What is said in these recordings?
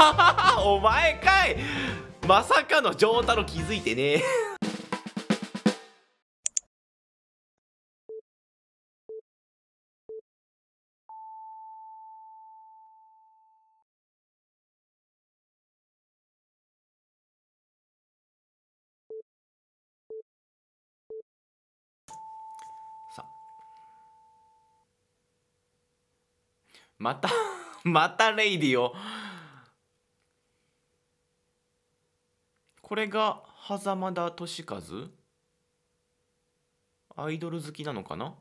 お前かいまさかの丈太郎気づいてねまた、またレイディをこれが狭間田利和アイドル好きなのかな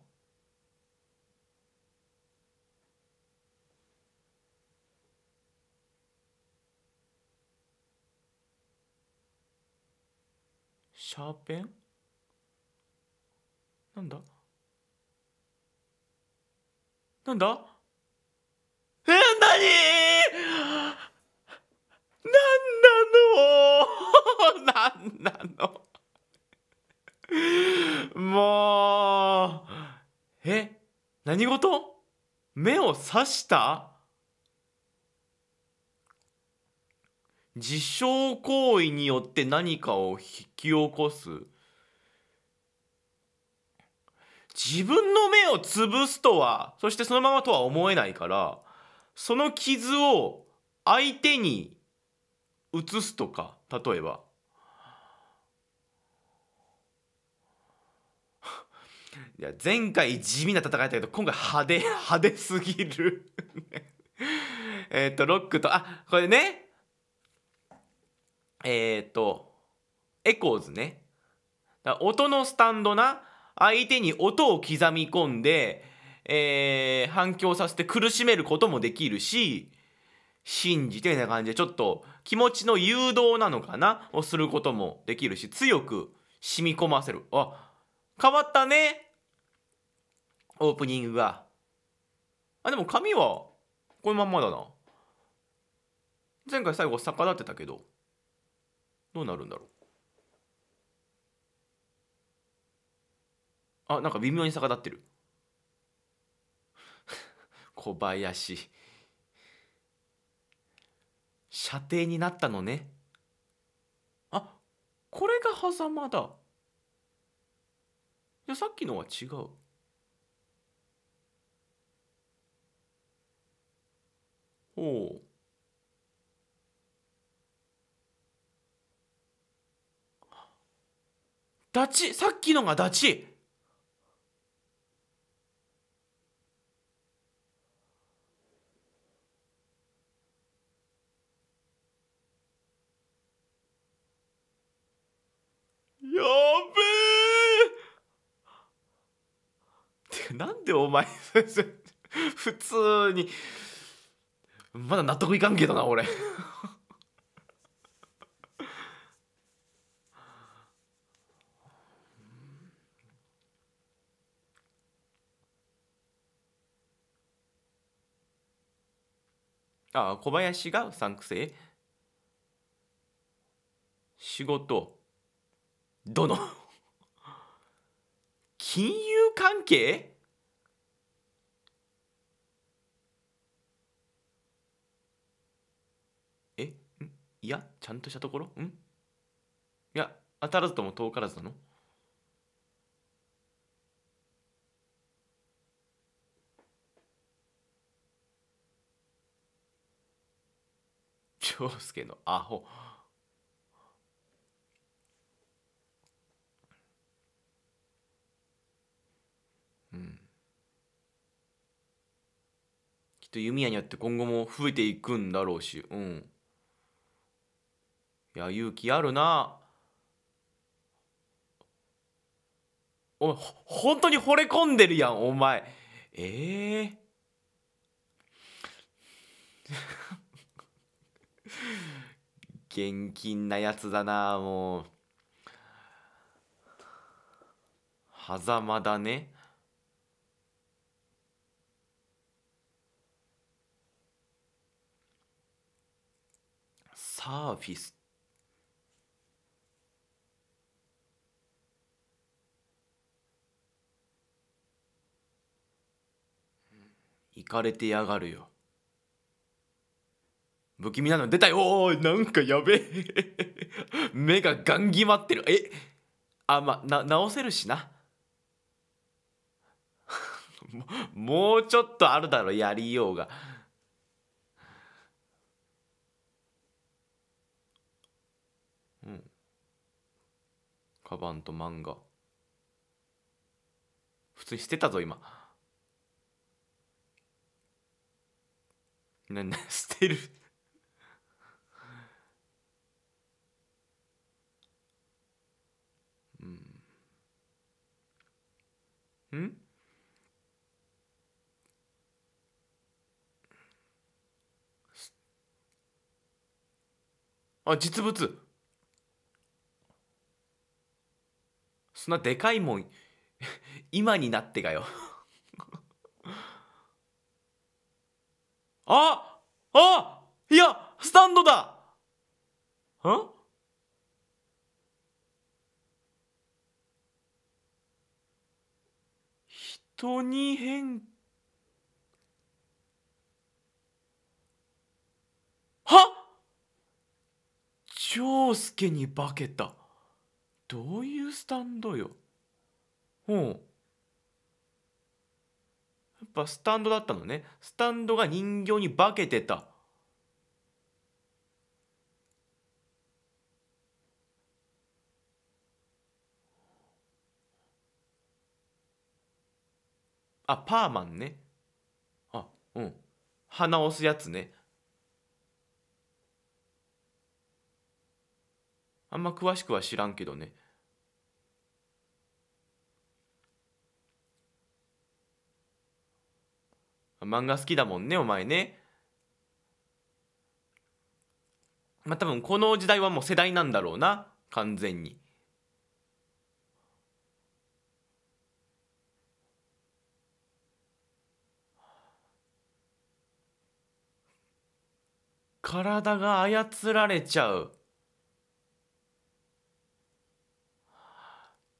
シャーペンなんだなんだえ、なに なんなの何 なのもう、え、何事目を刺した自傷行為によって何かを引き起こす自分の目を潰すとは、そしてそのままとは思えないから、その傷を相手に移すとか、例えばいや前回地味な戦いだったけど今回派手派手すぎるえっとロックとあこれねえっ、ー、とエコーズね音のスタンドな相手に音を刻み込んで、えー、反響させて苦しめることもできるし信じてみたいな感じでちょっと気持ちの誘導なのかなをすることもできるし強く染み込ませるあ変わったねオープニングがあでも髪はこのまんまだな前回最後逆立ってたけどどうなるんだろうあなんか微妙に逆立ってる 小林射程になったのねあこれが狭間だいやさっきのは違うほうダチさっきのがダチやべえてかなんでお前普通にまだ納得いかんけどな俺ああ小林がうさんくせえ仕事の 金融関係えんいやちゃんとしたところんいや当たらずとも遠からずなの長介のアホ。っと弓矢によって今後も増えていくんだろうしうんいや勇気あるなお本当に惚れ込んでるやんお前ええー、現金なやつだなもう狭間だねサーフィス行かれてやがるよ不気味なの出たよおーなんかやべえ 目がガンギまってるえあまな直せるしな もうちょっとあるだろやりようが。カバンと漫画普通に捨てたぞ今なな捨てるうんうんあ実物そんなでかいもん 今になってがよ ああいやスタンドだん人に変はっ丈介に化けた。どういうスタンドよほうやっぱスタンドだったのねスタンドが人形に化けてたあパーマンねあうん鼻押すやつねあんま詳しくは知らんけどね漫画好きだもんねお前ねまあ多分この時代はもう世代なんだろうな完全に。体が操られちゃう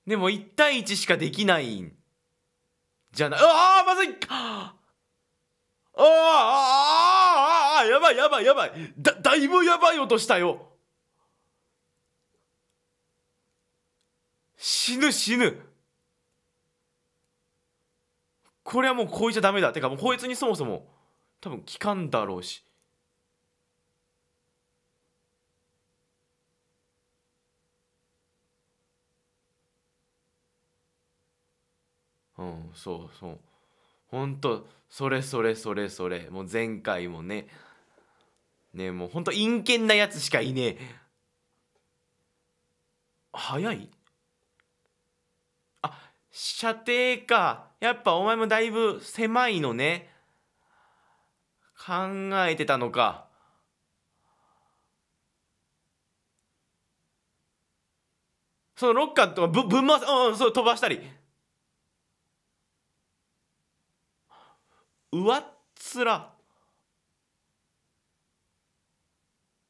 でも1対1しかできないんじゃない。ああ、まずいああ、ああ、やばいやばいやばい。だ、だいぶやばい音したよ。死ぬ死ぬ。これはもうこういちゃダメだ。てかもうこいつにそもそも多分効かんだろうし。うんそうそうほんとそれそれそれそれもう前回もねねもうほんと陰険なやつしかいねえ早いあ射程かやっぱお前もだいぶ狭いのね考えてたのかそのロッカーとかぶぶん回すうんそう飛ばしたり上っ面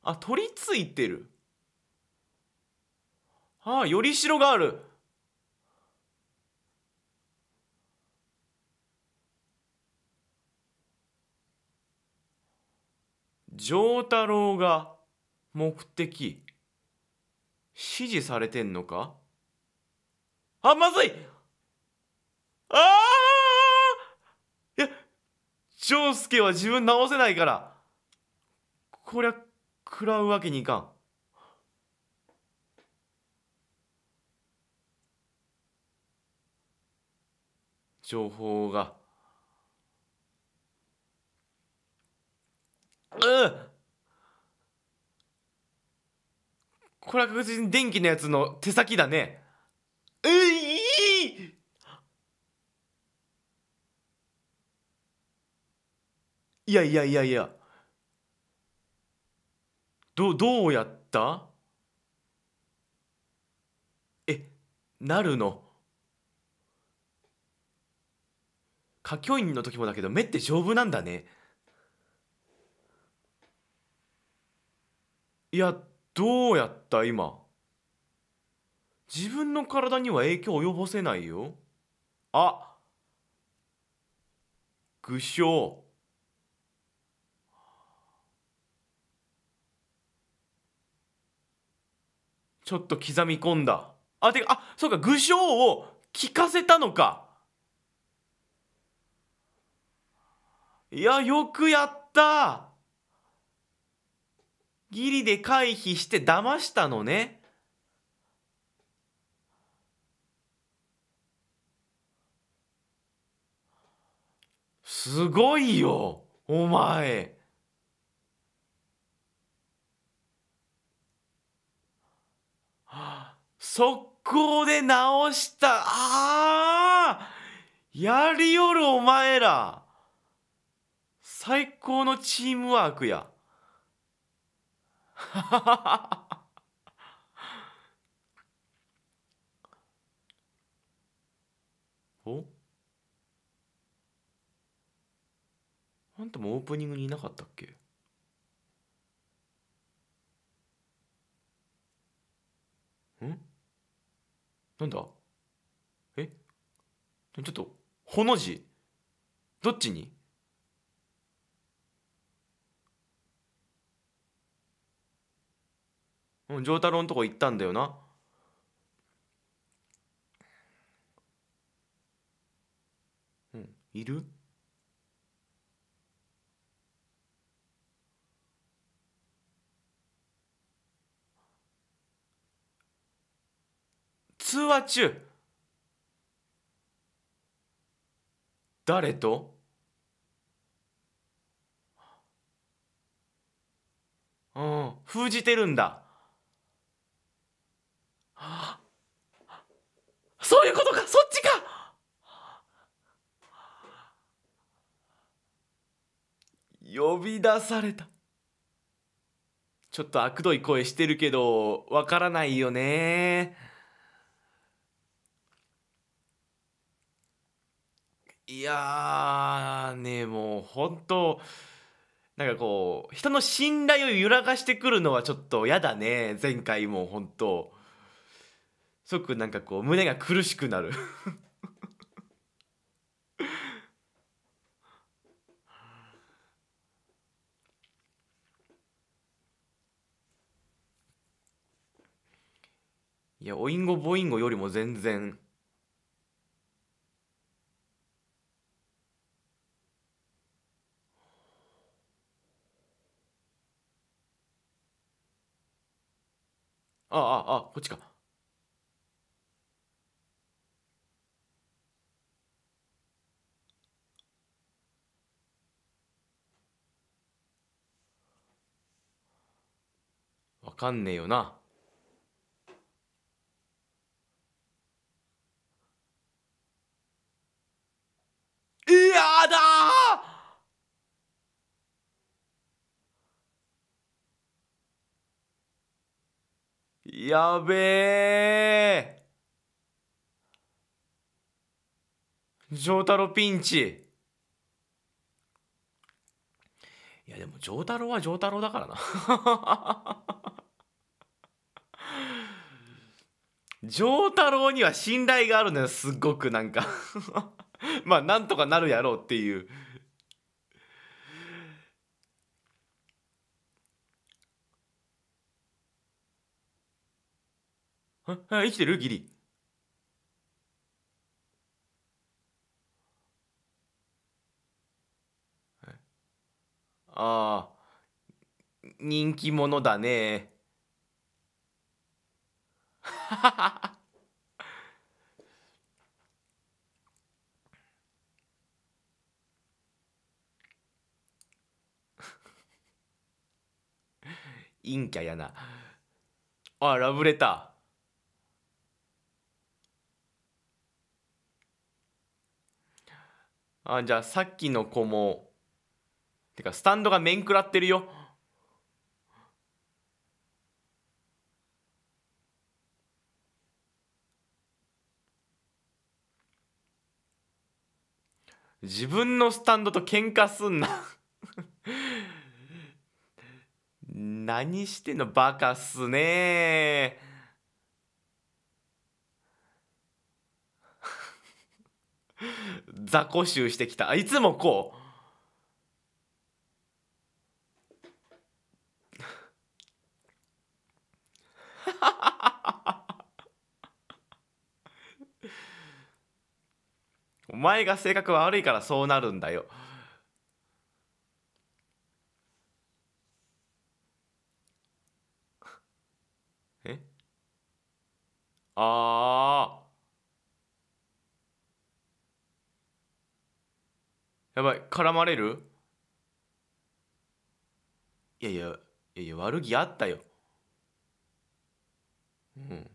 あ取り付いてるああよりしろがある丈太郎が目的指示されてんのかあまずいああ長介は自分直せないからこりゃ食らうわけにいかん情報がうんこれは確実に電気のやつの手先だねういいやいやいやいやどどうやったえなるの歌教員の時もだけど目って丈夫なんだねいやどうやった今自分の体には影響を及ぼせないよあっ具象ちょっと刻み込んだあてかあそうか具象を聞かせたのかいやよくやったギリで回避して騙したのねすごいよお前速攻で直した。ああやりよるお前ら。最高のチームワークや。は おあんたもオープニングにいなかったっけんなんだえちょっとほの字どっちにうん丈太郎のとこ行ったんだよなうんいる通話中誰とうん封じてるんだそういうことかそっちか呼び出されたちょっとあくどい声してるけどわからないよねいやねもう本当なんかこう人の信頼を揺らがしてくるのはちょっと嫌だね前回も本当すごくなんかこう胸が苦しくなる いやおインゴボインゴよりも全然あああこっちかわかんねえよなやべえ丈太郎ピンチいやでも丈太郎は丈太郎だからな丈太郎には信頼があるのよすっごくなんか まあなんとかなるやろうっていう。あ生きてるギリああ人気者だね 陰キャやなあラブレターあじゃあさっきの子もてかスタンドが面食らってるよ自分のスタンドと喧嘩すんな何してんのバカっすね雑魚臭してきたいつもこう お前が性格悪いからそうなるんだよ。えああ。やばい絡まれるいやいやいやいや悪気あったようん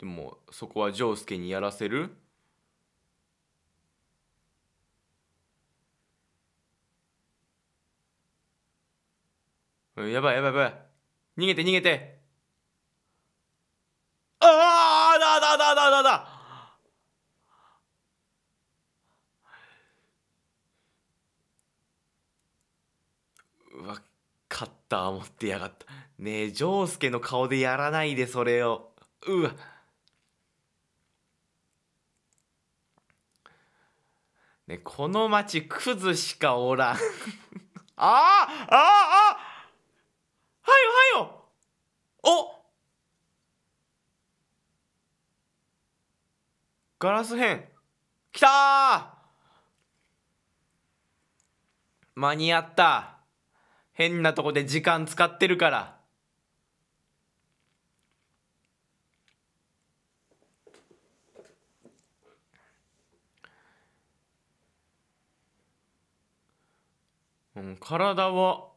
でもそこは丈介にやらせるやばいやばいやばい逃げて逃げてああだだだだだだった持ってやがったねえスケの顔でやらないでそれをうわねこの町クズしかおらんああああはいよはいよおガラス片きた間に合った変なとこで時間使ってるから。うん、体は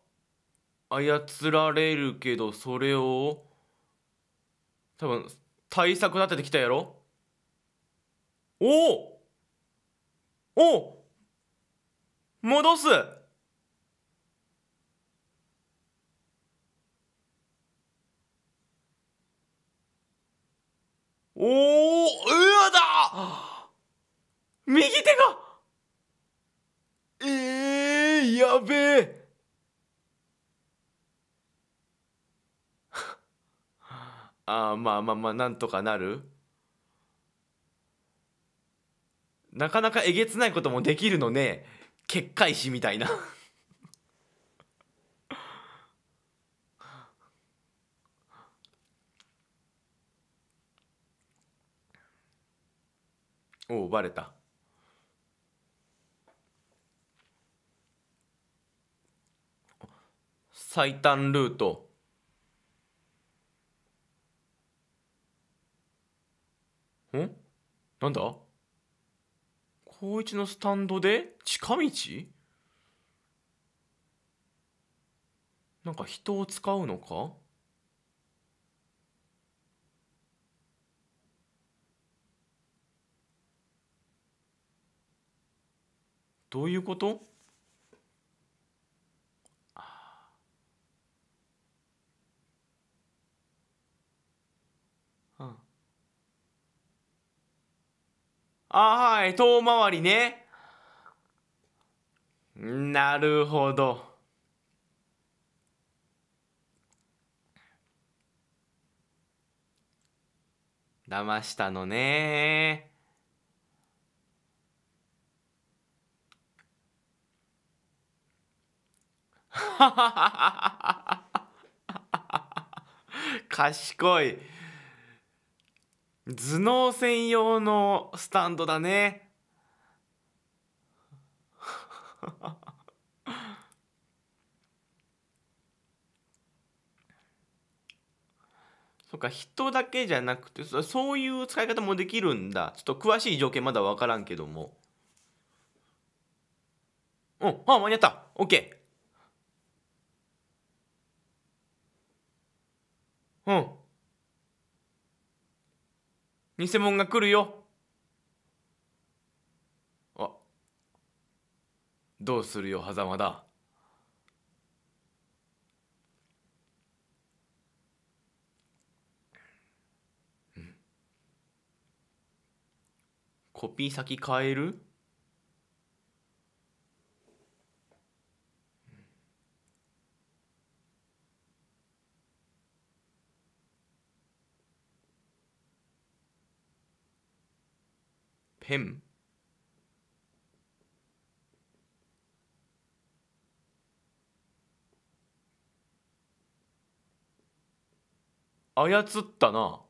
操られるけどそれを多分対策立ててきたやろおおお戻すおおうわだ右手がえー、やべえ あまあまあまあなんとかなるなかなかえげつないこともできるのね結界師みたいなおおバレた最短ルートんなんだ高一のスタンドで近道なんか人を使うのかどういうことあはい、遠回りね。なるほど。だましたのね 賢い頭脳専用のスタンドだね そっか人だけじゃなくてそういう使い方もできるんだちょっと詳しい条件まだ分からんけどもうんあ間に合った OK うん偽物が来るよあどうするよ狭間だコピー先変える him. 操ったな。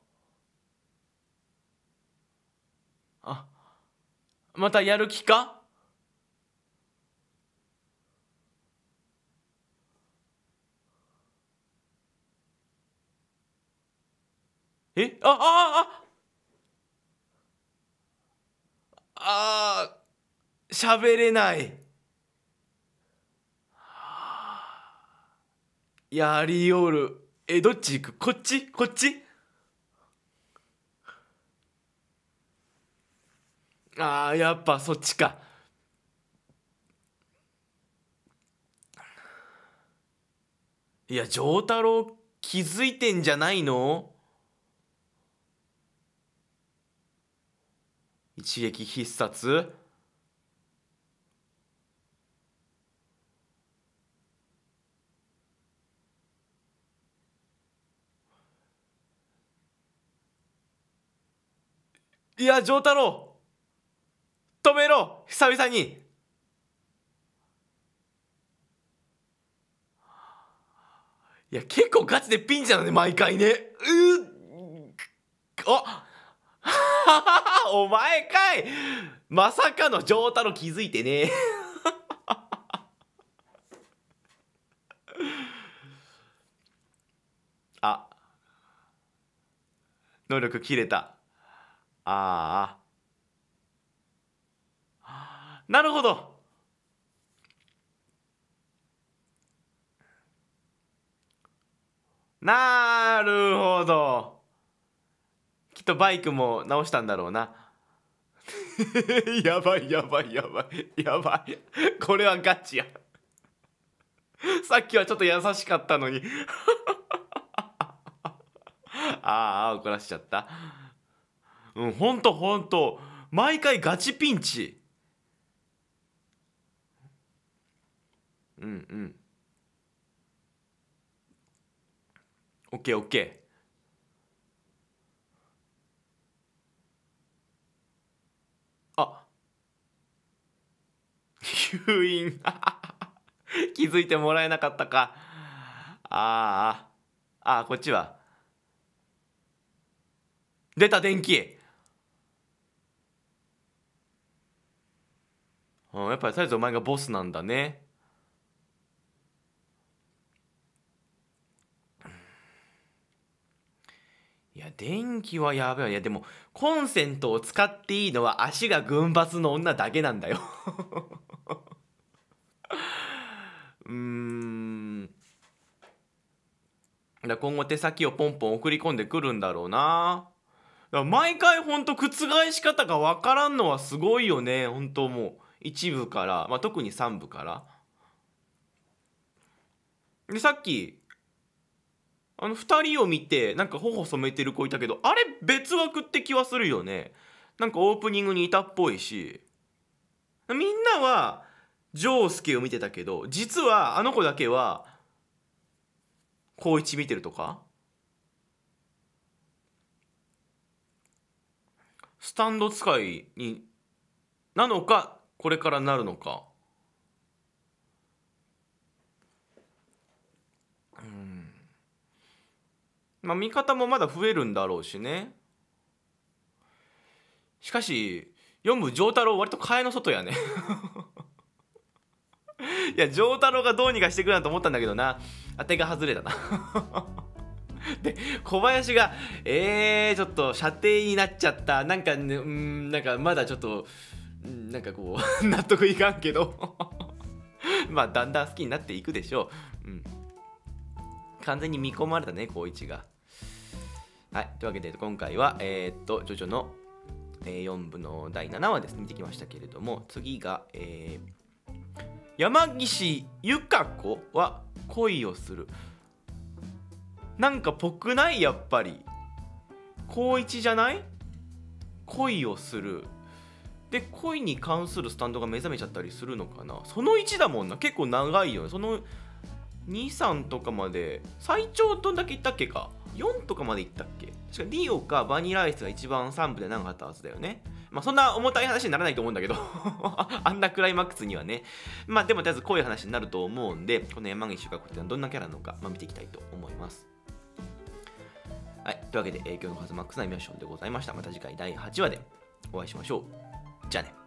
あ、またやる気かえああああー喋れないやりよるえどっち行くこっちこっちあーやっぱそっちかいや丈太郎気づいてんじゃないの一撃必殺いや、丈太郎止めろ久々にいや、結構ガチでピンチなのね、毎回ね。うっあっ お前かいまさかの丈太郎気づいてね あ能力切れたああなるほどなるほど。きっとバイクも直したんだろうな やばいやばいやばいやばいこれはガチやさっきはちょっと優しかったのに ああ怒らしちゃったうんほんとほんと毎回ガチピンチうんうんオッケーオッケー吸引 気づいてもらえなかったかあーあーこっちは出た電気うんやっぱりとりあえずお前がボスなんだねいや電気はやばいいやでもコンセントを使っていいのは足が群抜の女だけなんだよ うーん今後手先をポンポン送り込んでくるんだろうな毎回ほんと覆し方が分からんのはすごいよね本当もう一部から、まあ、特に三部からでさっきあの2人を見てなんか頬染めてる子いたけどあれ別枠って気はするよねなんかオープニングにいたっぽいしみんなはジョースケを見てたけど実はあの子だけは高一見てるとかスタンド使いになのかこれからなるのかまあ、味方もまだ増えるんだろうしねしかし読む丈太郎割と替えの外やね いや丈太郎がどうにかしてくれなと思ったんだけどな当てが外れたな で小林が「えー、ちょっと射程になっちゃったなんか、ね、うんなんかまだちょっとなんかこう 納得いかんけどまあだんだん好きになっていくでしょう、うん、完全に見込まれたね高一がはい、というわけで今回は、えー、っと、ジョジョの、えー、4部の第7話ですね、見てきましたけれども、次が、えー、山岸由香子は恋をする。なんかぽくないやっぱり。高一じゃない恋をする。で、恋に関するスタンドが目覚めちゃったりするのかなその1だもんな。結構長いよね。その2、3とかまで、最長どんだけいったっけか。4とかまでいったっけ確かリオかバニラアイスが一番3部で長かったはずだよね。まあそんな重たい話にならないと思うんだけど あんなクライマックスにはね。まあでもとりあえずこういう話になると思うんで、この山岸修学ってのはどんなキャラなのか、まあ、見ていきたいと思います。はい、というわけで、影響今日のカズマックスのイミューションでございました。また次回第8話でお会いしましょう。じゃあね。